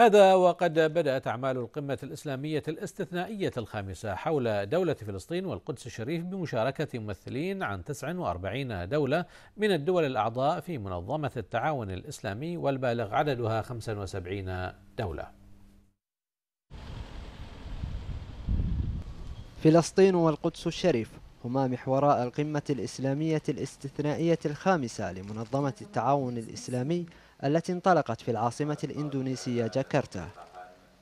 هذا وقد بدأت أعمال القمة الإسلامية الاستثنائية الخامسة حول دولة فلسطين والقدس الشريف بمشاركة ممثلين عن 49 دولة من الدول الأعضاء في منظمة التعاون الإسلامي والبالغ عددها 75 دولة. فلسطين والقدس الشريف هما محوراء القمة الإسلامية الاستثنائية الخامسة لمنظمة التعاون الإسلامي التي انطلقت في العاصمة الإندونيسية جاكرتا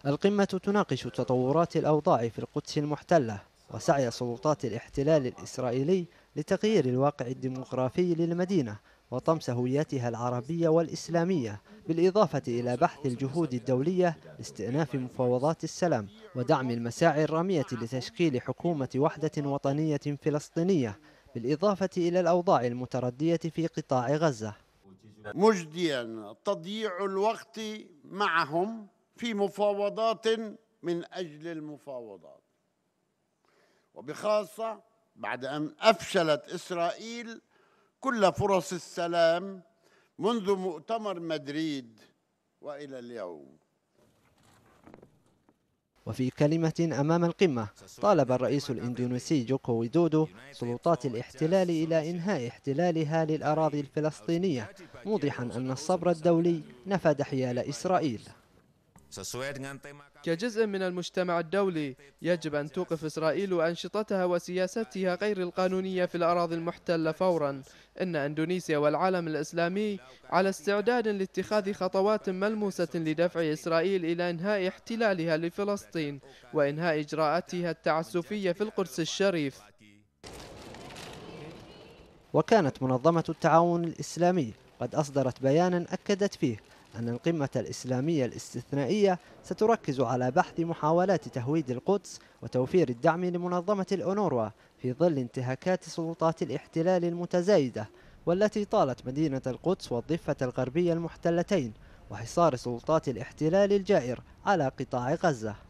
القمة تناقش تطورات الأوضاع في القدس المحتلة وسعي سلطات الاحتلال الإسرائيلي لتغيير الواقع الديمغرافي للمدينة وطمس هويتها العربية والإسلامية بالإضافة إلى بحث الجهود الدولية لاستئناف مفاوضات السلام ودعم المساعي الرامية لتشكيل حكومة وحدة وطنية فلسطينية بالإضافة إلى الأوضاع المتردية في قطاع غزة مجديا تضييع الوقت معهم في مفاوضات من أجل المفاوضات وبخاصة بعد أن أفشلت إسرائيل كل فرص السلام منذ مؤتمر مدريد والى اليوم وفي كلمة أمام القمة طالب الرئيس الإندونيسي جوكو ويدودو سلطات الاحتلال إلى إنهاء احتلالها للأراضي الفلسطينية موضحا أن الصبر الدولي نفد حيال إسرائيل كجزء من المجتمع الدولي يجب أن توقف إسرائيل أنشطتها وسياستها غير القانونية في الأراضي المحتلة فورا إن أندونيسيا والعالم الإسلامي على استعداد لاتخاذ خطوات ملموسة لدفع إسرائيل إلى إنهاء احتلالها لفلسطين وإنهاء إجراءاتها التعسفية في القدس الشريف وكانت منظمة التعاون الإسلامي قد أصدرت بيانا أكدت فيه أن القمة الإسلامية الاستثنائية ستركز على بحث محاولات تهويد القدس وتوفير الدعم لمنظمة الأونروا في ظل انتهاكات سلطات الاحتلال المتزايدة والتي طالت مدينة القدس والضفة الغربية المحتلتين وحصار سلطات الاحتلال الجائر على قطاع غزة